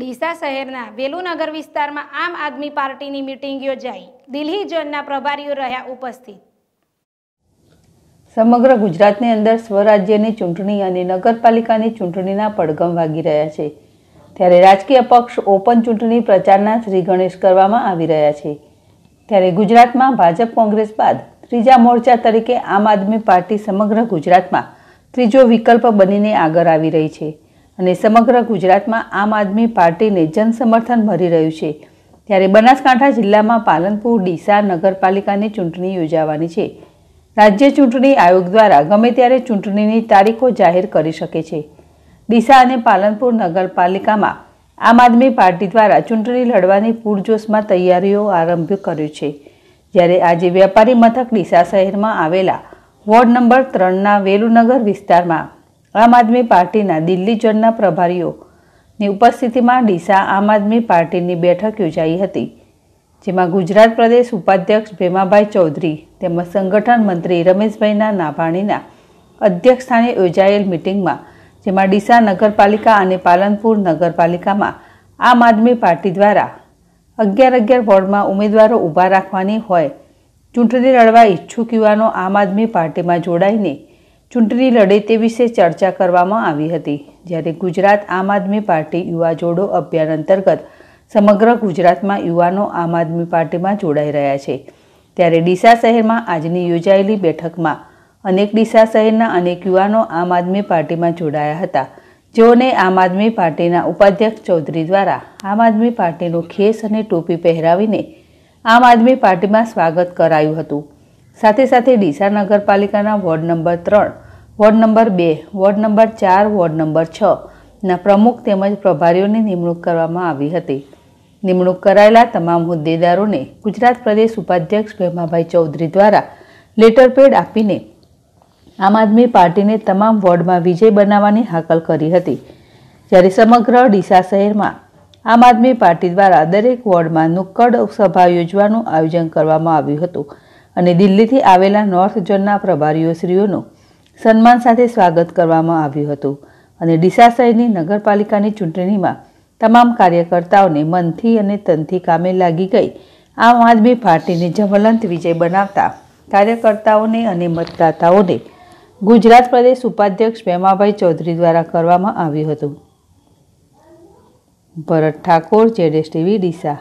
ડીસા શહેરના વેલુનગર વિસ્તારમાં આમ આદમી પાર્ટીની મિટિંગ યોજાઈ દિલ્હી ઝોનના પ્રભારીઓ રહ્યા ઉપસ્થિત સમગ્ર ગુજરાતની અંદર સ્વરાજ્યની ચૂંટણી અને નગરપાલિકાની ચૂંટણીના પડઘમ વાગી રહ્યા છે ત્યારે રાજકીય પક્ષ ઓપન ચૂંટણી પ્રચારના શ્રી ગણેશ કરવામાં આવી રહ્યા છે ત્યારે ગુજરાતમાં ભાજપ કોંગ્રેસ બાદ ત્રીજા મોરચા તરીકે આમ આદમી પાર્ટી સમગ્ર ગુજરાતમાં ત્રીજો વિકલ્પ બનીને આગળ આવી રહી છે અને સમગ્ર ગુજરાતમાં આમ આદમી પાર્ટીને જનસમર્થન મળી રહ્યું છે ત્યારે બનાસકાંઠા જિલ્લામાં પાલનપુર ડીસા નગરપાલિકાની ચૂંટણી યોજાવાની છે રાજ્ય ચૂંટણી આયોગ દ્વારા ગમે ત્યારે ચૂંટણીની તારીખો જાહેર કરી શકે છે ડીસા અને પાલનપુર નગરપાલિકામાં આમ આદમી પાર્ટી દ્વારા ચૂંટણી લડવાની પૂરજોશમાં તૈયારીઓ આરંભ કર્યો છે જ્યારે આજે વેપારી મથક ડીસા શહેરમાં આવેલા વોર્ડ નંબર ત્રણના વેલુનગર વિસ્તારમાં આમ આદમી પાર્ટીના દિલ્હી ઝોનના પ્રભારીઓની ઉપસ્થિતિમાં ડીસા આમ આદમી પાર્ટીની બેઠક યોજાઈ હતી જેમાં ગુજરાત પ્રદેશ ઉપાધ્યક્ષ ભેમાભાઈ ચૌધરી તેમજ સંગઠન મંત્રી રમેશભાઈના નાભાણીના અધ્યક્ષસ્થાને યોજાયેલ મિટિંગમાં જેમાં ડીસા નગરપાલિકા અને પાલનપુર નગરપાલિકામાં આમ આદમી પાર્ટી દ્વારા અગિયાર અગિયાર વોર્ડમાં ઉમેદવારો ઊભા રાખવાની હોય ચૂંટણી લડવા ઈચ્છુક યુવાનો આમ આદમી પાર્ટીમાં જોડાઈને ચૂંટણી લડે તે વિશે ચર્ચા કરવામાં આવી હતી જ્યારે ગુજરાત આમ આદમી પાર્ટી યુવા જોડો અભિયાન અંતર્ગત સમગ્ર ગુજરાતમાં યુવાનો આમ આદમી પાર્ટીમાં જોડાઈ રહ્યા છે ત્યારે ડીસા શહેરમાં આજની યોજાયેલી બેઠકમાં અનેક ડીસા શહેરના અનેક યુવાનો આમ આદમી પાર્ટીમાં જોડાયા હતા જેઓને આમ આદમી પાર્ટીના ઉપાધ્યક્ષ ચૌધરી દ્વારા આમ આદમી પાર્ટીનો ખેસ અને ટોપી પહેરાવીને આમ આદમી પાર્ટીમાં સ્વાગત કરાયું હતું સાથે સાથે ડીસા નગરપાલિકાના વોર્ડ નંબર ત્રણ વોર્ડ નંબર બે વોર્ડ નંબર ચાર વોર્ડ નંબર છ ના પ્રમુખ તેમજ પ્રભારીઓની નિમણૂક કરવામાં આવી હતી નિમણૂક કરાયેલા તમામ હોદ્દેદારોને ગુજરાત પ્રદેશ ઉપાધ્યક્ષ ભેમાભાઈ ચૌધરી દ્વારા લેટર પેડ આપીને આમ આદમી પાર્ટીને તમામ વોર્ડમાં વિજય બનાવવાની હાકલ કરી હતી જ્યારે સમગ્ર ડીસા શહેરમાં આમ આદમી પાર્ટી દ્વારા દરેક વોર્ડમાં નુક્કડ સભા યોજવાનું આયોજન કરવામાં આવ્યું હતું અને દિલ્હીથી આવેલા નોર્થ ઝોનના પ્રભારીઓશ્રીઓનું સન્માન સાથે સ્વાગત કરવામાં આવ્યું હતું અને ડીસા શહેરની નગરપાલિકાની ચૂંટણીમાં તમામ કાર્યકર્તાઓને મનથી અને તનથી કામે લાગી ગઈ આમ આદમી પાર્ટીને જવલંત વિજય બનાવતા કાર્યકર્તાઓને અને મતદાતાઓને ગુજરાત પ્રદેશ ઉપાધ્યક્ષ વેમાભાઈ ચૌધરી દ્વારા કરવામાં આવ્યું હતું ભરત ઠાકોર જેડેશ ટીવી ડીસા